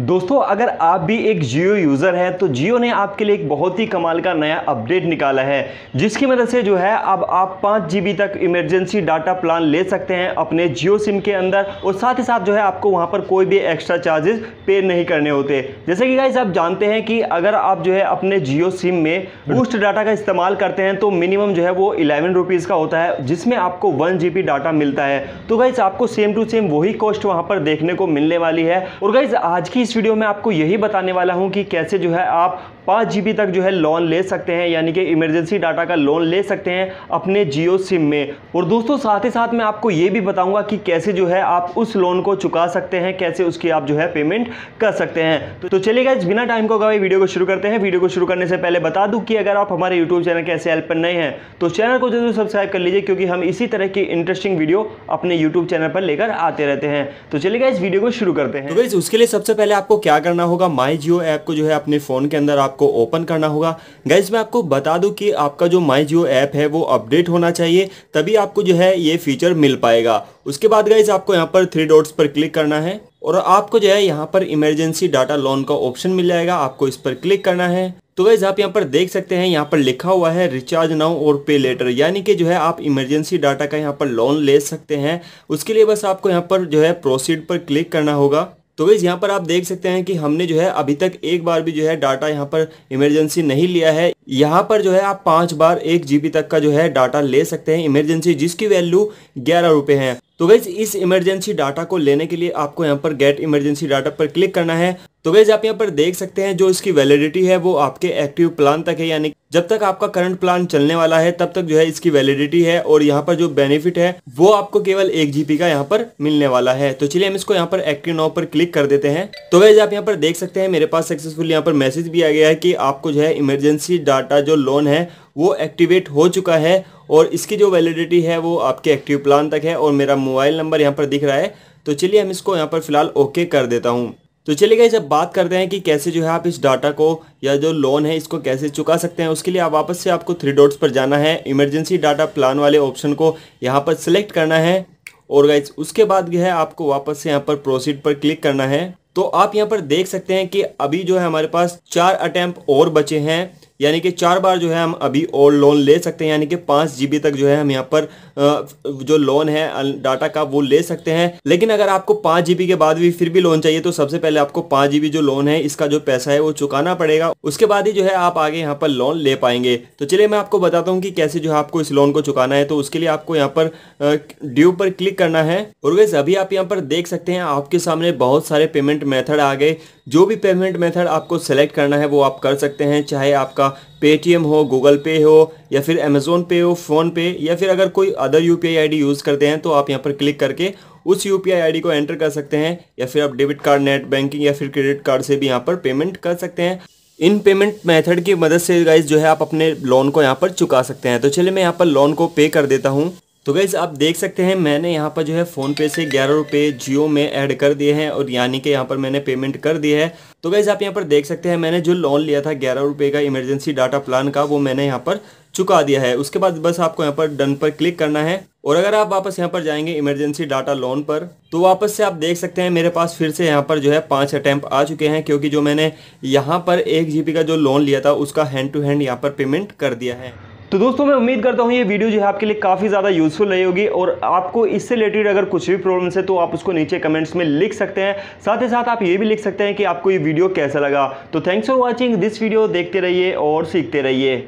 दोस्तों अगर आप भी एक जियो यूज़र हैं तो जियो ने आपके लिए एक बहुत ही कमाल का नया अपडेट निकाला है जिसकी मदद से जो है अब आप पाँच जी तक इमरजेंसी डाटा प्लान ले सकते हैं अपने जियो सिम के अंदर और साथ ही साथ जो है आपको वहाँ पर कोई भी एक्स्ट्रा चार्जेस पे नहीं करने होते जैसे कि गाइज आप जानते हैं कि अगर आप जो है अपने जियो सिम में बूस्ट डाटा का इस्तेमाल करते हैं तो मिनिमम जो है वो इलेवन रुपीज़ का होता है जिसमें आपको वन जी डाटा मिलता है तो गाइज आपको सेम टू सेम वही कॉस्ट वहाँ पर देखने को मिलने वाली है और गाइज आज की इस वीडियो में आपको यही बताने वाला हूँ कि कैसे जो है आप पाँच जी तक जो है लोन ले सकते हैं यानी कि इमरजेंसी डाटा का लोन ले सकते हैं अपने जियो सिम में और दोस्तों साथ ही साथ मैं आपको ये भी बताऊंगा कि कैसे जो है आप उस लोन को चुका सकते हैं कैसे उसकी आप जो है पेमेंट कर सकते हैं तो, तो चलिए इस बिना टाइम को गवाए वीडियो को शुरू करते हैं वीडियो को शुरू करने से पहले बता दूँ कि अगर आप हमारे यूट्यूब चैनल के ऐसे हेल्प पर नए हैं तो चैनल को जरूर सब्सक्राइब कर लीजिए क्योंकि हम इसी तरह की इंटरेस्टिंग वीडियो अपने यूट्यूब चैनल पर लेकर आते रहते हैं तो चलेगा इस वीडियो को शुरू करते हैं तो उसके लिए सबसे पहले आपको क्या करना होगा माई जियो ऐप को जो है अपने फोन के अंदर आप आपको ओपन करना होगा गैस मैं आपको बता दूं कि आपका जो माई जियो ऐप है वो अपडेट होना चाहिए तभी आपको जो है ये फीचर मिल पाएगा उसके बाद गैस आपको यहाँ पर थ्री डॉट्स पर क्लिक करना है और आपको जो है यहाँ पर इमरजेंसी डाटा लोन का ऑप्शन मिल जाएगा आपको इस पर क्लिक करना है तो वैस आप यहाँ पर देख सकते हैं यहाँ पर लिखा हुआ है रिचार्ज नाउ और पे लेटर यानी कि जो है आप इमरजेंसी डाटा का यहाँ पर लोन ले सकते हैं उसके लिए बस आपको यहाँ पर जो है प्रोसीड पर क्लिक करना होगा तो वेज यहाँ पर आप देख सकते हैं कि हमने जो है अभी तक एक बार भी जो है डाटा यहाँ पर इमरजेंसी नहीं लिया है यहाँ पर जो है आप पांच बार एक जीबी तक का जो है डाटा ले सकते हैं इमरजेंसी जिसकी वैल्यू ग्यारह रुपये है तो वेज इस इमरजेंसी डाटा को लेने के लिए आपको यहाँ पर गेट इमरजेंसी डाटा पर क्लिक करना है तो वेज आप यहाँ पर देख सकते हैं जो इसकी वैलिडिटी है वो आपके एक्टिव प्लान तक है यानी जब तक आपका करंट प्लान चलने वाला है तब तक जो है इसकी वैलिडिटी है और यहाँ पर जो बेनिफिट है वो आपको केवल एक जीपी का यहाँ पर मिलने वाला है तो चलिए हम इसको यहाँ पर एक्टिव नाउ पर क्लिक कर देते हैं तो वेज आप यहाँ पर देख सकते हैं मेरे पास सक्सेसफुल यहाँ पर मैसेज भी आ गया है की आपको जो है इमरजेंसी डाटा जो लोन है वो एक्टिवेट हो चुका है और इसकी जो वैलिडिटी है वो आपके एक्टिव प्लान तक है और मेरा मोबाइल नंबर यहाँ पर दिख रहा है तो चलिए हम इसको यहाँ पर फिलहाल ओके कर देता हूँ तो चलिए गाइस अब बात करते हैं कि कैसे जो है आप इस डाटा को या जो लोन है इसको कैसे चुका सकते हैं उसके लिए आप वापस से आपको थ्री डॉट्स पर जाना है इमरजेंसी डाटा प्लान वाले ऑप्शन को यहाँ पर सिलेक्ट करना है और गाइस उसके बाद जो है आपको वापस से यहाँ पर प्रोसीड पर क्लिक करना है तो आप यहाँ पर देख सकते हैं कि अभी जो है हमारे पास चार अटैम्प और बचे हैं यानी कि चार बार जो है हम अभी और लोन ले सकते हैं यानी कि पाँच जीबी तक जो है हम यहाँ पर जो लोन है डाटा का वो ले सकते हैं लेकिन अगर आपको पाँच जीबी के बाद भी फिर भी लोन चाहिए तो सबसे पहले आपको पाँच जीबी जो लोन है इसका जो पैसा है वो चुकाना पड़ेगा उसके बाद ही जो है आप आगे यहाँ पर लोन ले पाएंगे तो चलिए मैं आपको बताता हूँ कि कैसे जो है आपको इस लोन को चुकाना है तो उसके लिए आपको यहाँ पर ड्यू पर क्लिक करना है और वैसे अभी आप यहाँ पर देख सकते हैं आपके सामने बहुत सारे पेमेंट मेथड आ गए जो भी पेमेंट मेथड आपको सेलेक्ट करना है वो आप कर सकते हैं चाहे आपका आपका पेटीएम हो गूगल पे हो या फिर अमेज़ोन पे हो फ़ोन पे या फिर अगर कोई अदर यू पी यूज़ करते हैं तो आप यहाँ पर क्लिक करके उस यू पी को एंटर कर सकते हैं या फिर आप डेबिट कार्ड नेट बैंकिंग या फिर क्रेडिट कार्ड से भी यहाँ पर पेमेंट कर सकते हैं इन पेमेंट मेथड की मदद से गाइज जो है आप अपने लोन को यहाँ पर चुका सकते हैं तो चलिए मैं यहाँ पर लोन को पे कर देता हूँ तो गैज़ आप देख सकते हैं मैंने यहाँ पर जो है फ़ोनपे से ग्यारह रुपये जियो में ऐड कर दिए हैं और यानी कि यहाँ पर मैंने पेमेंट कर दी है तो गैज़ आप यहाँ पर देख सकते हैं मैंने जो लोन लिया था ग्यारह रुपये का इमरजेंसी डाटा प्लान का वो मैंने यहाँ पर चुका दिया है उसके बाद बस आपको यहाँ पर डन पर क्लिक करना है और अगर आप वापस यहाँ पर जाएंगे इमरजेंसी डाटा लोन पर तो वापस से आप देख सकते हैं मेरे पास फिर से यहाँ पर जो है पांच अटैम्प आ चुके हैं क्योंकि जो मैंने यहाँ पर एक जीबी का जो लोन लिया था उसका हैंड टू हैंड यहाँ पर पेमेंट कर दिया है तो दोस्तों मैं उम्मीद करता हूँ ये वीडियो जो है आपके लिए काफ़ी ज़्यादा यूज़फुल रही होगी और आपको इससे रिलेटेड अगर कुछ भी प्रॉब्लम है तो आप उसको नीचे कमेंट्स में लिख सकते हैं साथ ही साथ आप ये भी लिख सकते हैं कि आपको ये वीडियो कैसा लगा तो thanks for watching this video देखते रहिए और सीखते रहिए